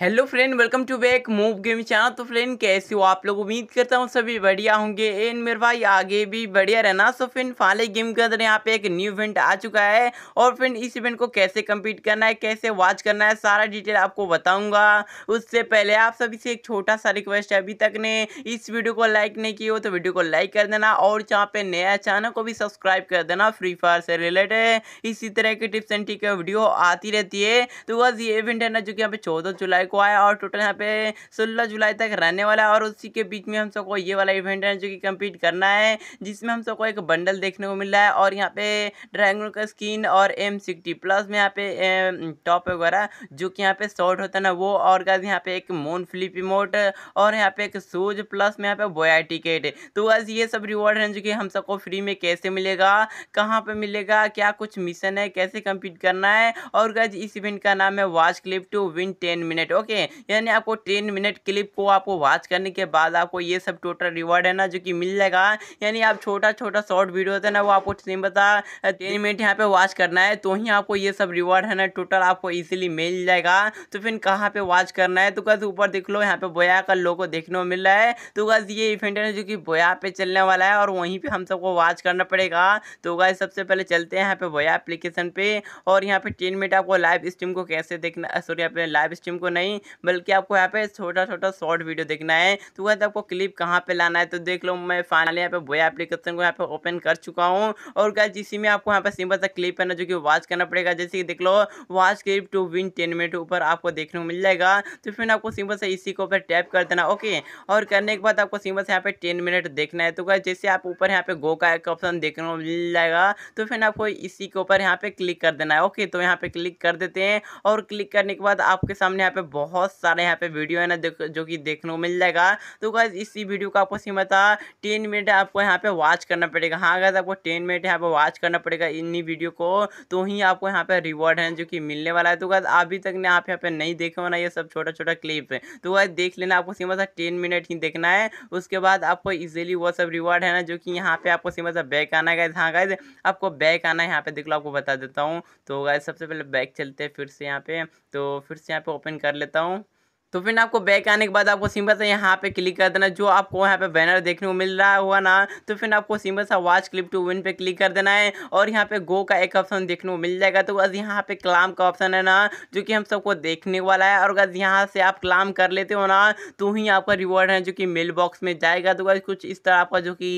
hello friend welcome to back move game channel तो friend कैसे हो आप लोग उम्मीद करता हूँ सभी बढ़िया होंगे एंड मेरे भाई आगे भी बढ़िया रहना सो फ्रेंड फाले गेम के अंदर यहाँ पे एक न्यू इवेंट आ चुका है और फ्रेंड इस इवेंट को कैसे कम्पीट करना है कैसे वॉच करना है सारा डिटेल आपको बताऊंगा उससे पहले आप सभी से एक छोटा सा रिक्वेस्ट है अभी तक ने इस वीडियो को लाइक नहीं की हो तो वीडियो को लाइक कर देना और जहाँ पे नया चैनल को भी सब्सक्राइब कर देना फ्री फायर से रिलेटेड इसी तरह की टिप्स एंड टिक वीडियो आती रहती है तो बस ये इवेंट है ना जो कि यहाँ पे चौदह जुलाई को आया और टोटल यहाँ पे सोलह जुलाई तक रहने वाला है और उसी के बीच में हम सबको ये वाला इवेंट है जो कि कम्पीट करना है जिसमें हम सबको एक बंडल देखने को मिल रहा है और यहाँ पे ड्रैगन का स्किन और एम सिक्सटी प्लस में यहाँ पे टॉप वगैरह जो कि यहाँ पे शॉर्ट होता है ना वो और गाज यहाँ पे एक मोन फ्लिप इमोट और यहाँ पे एक सूज प्लस में यहाँ पे बोया टिकट तो आज ये सब रिवॉर्ड है जो कि हम सबको फ्री में कैसे मिलेगा कहाँ पर मिलेगा क्या कुछ मिशन है कैसे कम्पीट करना है और गाज इस इवेंट का नाम है watch clip to win ten minute okay यानी आपको टेन मिनट क्लिप को आपको वॉच करने के बाद आपको ये सब टोटल रिवॉर्ड है ना जो कि मिल जाएगा यानी आप छोटा छोटा शॉर्ट वीडियो होता है ना वो आपको नहीं टेन मिनट यहाँ पे वॉच करना है तो ही आपको ये सब रिवॉर्ड है ना टोटल आपको इजिली मिल जाएगा तो फिर कहाँ पे वॉच करना है तो कस ऊपर देख लो यहाँ पे बोया का लोगो देखने को मिल रहा है तो कस ये इवेंट है जो कि बोया पे चलने वाला है और वहीं पर हम सबको वॉच करना पड़ेगा तो गज सबसे पहले चलते हैं यहाँ पे बोया एप्लीकेशन पे और यहाँ पे टेन मिनट आपको लाइव स्ट्रीम को कैसे देखना सॉरी यहाँ पे लाइव स्ट्रीम को नहीं नहीं बल्कि आपको यहाँ पे छोटा छोटा शॉर्ट वीडियो देखना है तो वह आपको क्लिप कहाँ पे लाना है तो देख लो मैं फाइनली यहाँ पे वो एप्लीकेशन को यहाँ पे ओपन कर चुका हूँ और क्या इसी में आपको यहाँ पे सिंपल सा क्लिप करना जो कि वॉच करना पड़ेगा जैसे कि देख लो watch clip to win ten minute ऊपर आपको देखने को मिल जाएगा तो फिर आपको सिंपल से इसी को ऊपर टैप कर देना ओके और करने के बाद आपको सिंपल से यहाँ पे टेन मिनट देखना है तो क्या जैसे आप ऊपर यहाँ पे गो का एक ऑप्शन देखने को मिल जाएगा तो फिर आपको इसी के ऊपर यहाँ पे क्लिक कर देना है ओके तो यहाँ पे क्लिक कर देते हैं और क्लिक करने के बाद आपके सामने यहाँ पे बहुत सारे यहाँ पे वीडियो है ना जो कि देखने को मिल जाएगा तो गाइज इसी वीडियो का आपको सीमत टेन मिनट आपको यहाँ पे वॉच करना पड़ेगा हाँ गाइज आपको टेन मिनट यहाँ पे वॉच करना पड़ेगा इन्हीं वीडियो को तो ही आपको यहाँ पे रिवॉर्ड है जो कि मिलने वाला है तो गाइज अभी तक ने आप यहाँ पे नहीं देखे हो ना ये सब छोटा छोटा क्लिप है तो गाइज देख लेना आपको सीमत टेन मिनट ही देखना है उसके बाद आपको इजिली वो सब रिवॉर्ड है ना जो कि यहाँ पे आपको सीमत बैक आना है गाइज हाँ गाइज आपको बैक आना है यहाँ पे देख लो आपको बता देता हूँ तो गाइज सबसे पहले बैक चलते हैं फिर से यहाँ पे तो फिर से यहाँ पे ओपन कर लेते Então, तो फिर आपको बैक आने के बाद आपको सिंपल सा यहाँ पे क्लिक कर देना जो आपको यहाँ पे बैनर देखने को मिल रहा हुआ ना तो फिर आपको सिंपल सा वॉच क्लिप टू विन पे क्लिक कर देना है और यहाँ पे गो का एक ऑप्शन देखने को मिल जाएगा तो बस यहाँ पे क्लाम का ऑप्शन है ना जो कि हम सबको देखने वाला है और अगर यहाँ से आप क्लाम कर लेते हो ना तो ही आपका रिवॉर्ड है जो कि मेल बॉक्स में जाएगा तो बस कुछ इस तरह आपका जो कि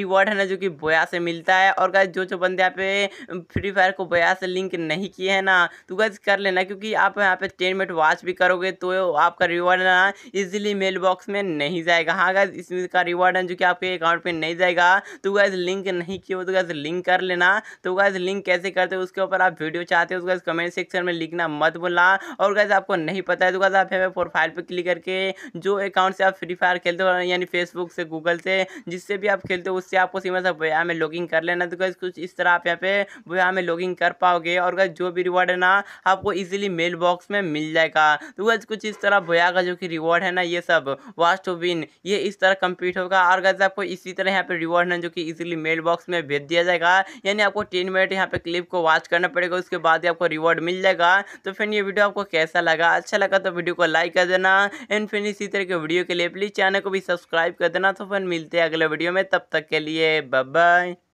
रिवॉर्ड है ना जो कि बोया से मिलता है और अगर जो जो बंदे यहाँ पे फ्री फायर को बोया से लिंक नहीं किए हैं ना तो गज कर लेना क्योंकि आप यहाँ पे टेन मिनट वॉच भी करोगे तो आप आपका रिवॉर्ड ना इजिली मेल बॉक्स में नहीं जाएगा हाँ गैस इसका रिवॉर्ड है जो कि आपके अकाउंट पे नहीं जाएगा तो गैस लिंक नहीं किया तो गैस लिंक कर लेना तो गैस लिंक कैसे करते हो उसके ऊपर आप वीडियो चाहते हो तो गैस कमेंट सेक्शन में लिखना मत बोलना और गैस आपको नहीं पता है तो गैस आप हमें प्रोफाइल पर क्लिक करके जो अकाउंट से आप फ्री फायर खेलते हो यानी फेसबुक से गूगल से जिससे भी आप खेलते हो उससे आपको सीमा सा बोया में लॉगिंग कर लेना तो गैस कुछ इस तरह आप यहाँ पे व्यवहार में लॉगिंग कर पाओगे और गैस जो भी रिवॉर्ड है ना आपको ईजिली मेल बॉक्स में मिल जाएगा तो गैस कुछ इस तरह बोया का जो कि रिवॉर्ड है ना ये सब वास्ट टू विन ये इस तरह कंप्लीट होगा और गैस आपको इसी तरह यहाँ पे रिवॉर्ड है जो कि इजिली मेल बॉक्स में भेज दिया जाएगा यानी आपको तीन मिनट यहाँ पे क्लिप को वॉच करना पड़ेगा उसके बाद ही आपको रिवॉर्ड मिल जाएगा तो फिर ये वीडियो आपको कैसा लगा अच्छा लगा तो वीडियो को लाइक कर देना एंड फिर इसी तरह के वीडियो के लिए प्लीज़ चैनल को भी सब्सक्राइब कर देना तो फिर मिलते हैं अगले वीडियो में तब तक के लिए बाय